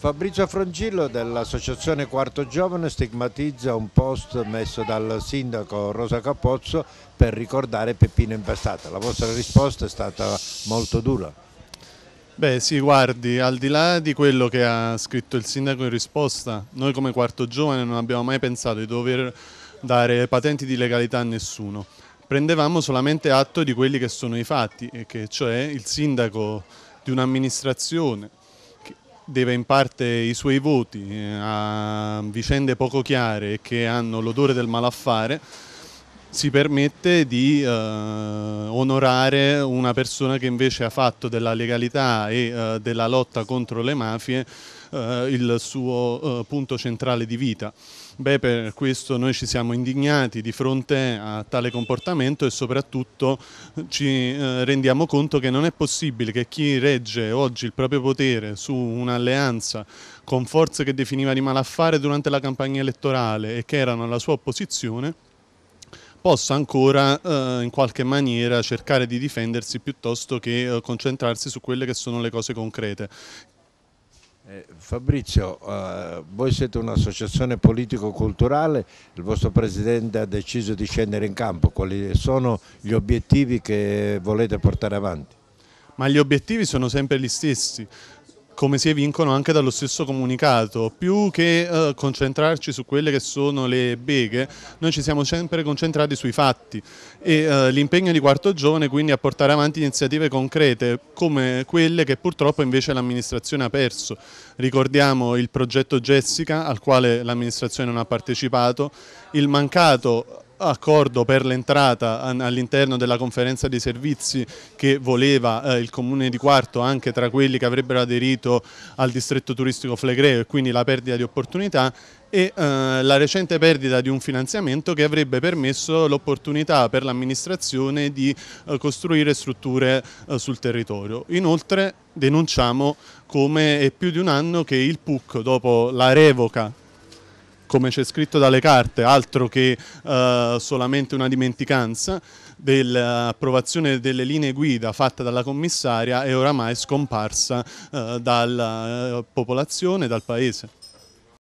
Fabrizio Frongillo dell'associazione Quarto Giovane stigmatizza un post messo dal sindaco Rosa Capozzo per ricordare Peppino Impastata. La vostra risposta è stata molto dura. Beh sì, guardi, al di là di quello che ha scritto il sindaco in risposta, noi come Quarto Giovane non abbiamo mai pensato di dover dare patenti di legalità a nessuno. Prendevamo solamente atto di quelli che sono i fatti e che cioè il sindaco di un'amministrazione deve in parte i suoi voti eh, a vicende poco chiare che hanno l'odore del malaffare si permette di eh, onorare una persona che invece ha fatto della legalità e eh, della lotta contro le mafie eh, il suo eh, punto centrale di vita. Beh, per questo noi ci siamo indignati di fronte a tale comportamento e soprattutto eh, ci eh, rendiamo conto che non è possibile che chi regge oggi il proprio potere su un'alleanza con forze che definiva di malaffare durante la campagna elettorale e che erano alla sua opposizione possa ancora eh, in qualche maniera cercare di difendersi piuttosto che eh, concentrarsi su quelle che sono le cose concrete. Eh, Fabrizio, eh, voi siete un'associazione politico-culturale, il vostro Presidente ha deciso di scendere in campo, quali sono gli obiettivi che volete portare avanti? Ma gli obiettivi sono sempre gli stessi, come si evincono anche dallo stesso comunicato. Più che eh, concentrarci su quelle che sono le beghe, noi ci siamo sempre concentrati sui fatti e eh, l'impegno di Quarto Giovane quindi a portare avanti iniziative concrete come quelle che purtroppo invece l'amministrazione ha perso. Ricordiamo il progetto Jessica al quale l'amministrazione non ha partecipato, il mancato accordo per l'entrata all'interno della conferenza dei servizi che voleva eh, il comune di Quarto anche tra quelli che avrebbero aderito al distretto turistico Flegreo e quindi la perdita di opportunità e eh, la recente perdita di un finanziamento che avrebbe permesso l'opportunità per l'amministrazione di eh, costruire strutture eh, sul territorio. Inoltre denunciamo come è più di un anno che il PUC dopo la revoca come c'è scritto dalle carte, altro che eh, solamente una dimenticanza, dell'approvazione delle linee guida fatta dalla commissaria è oramai scomparsa eh, dalla eh, popolazione dal Paese.